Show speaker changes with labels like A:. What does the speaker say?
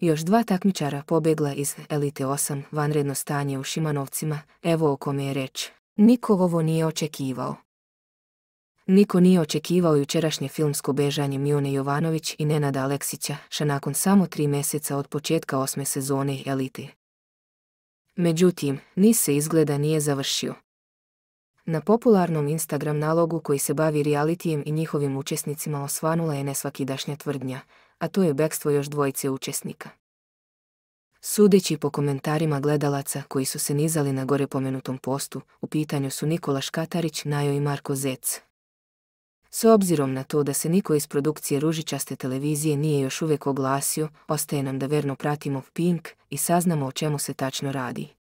A: Još dva takmičara pobjegla iz Elite 8 vanredno stanje u Šimanovcima, evo o kome je reč. Niko ovo nije očekivao. Niko nije očekivao jučerašnje filmsko bežanje Mione Jovanović i Nenada Aleksića, še nakon samo tri mjeseca od početka osme sezone Elite. Međutim, ni se izgleda nije završio. Na popularnom Instagram nalogu koji se bavi realitijem i njihovim učesnicima osvanula je nesvakidašnja tvrdnja, a to je bekstvo još dvojice učesnika. Sudeći po komentarima gledalaca koji su se nizali na gore pomenutom postu, u pitanju su Nikola Škatarić, Najo i Marko Zec. S obzirom na to da se niko iz produkcije ružičaste televizije nije još uvijek oglasio, ostaje nam da verno pratimo Pink i saznamo o čemu se tačno radi.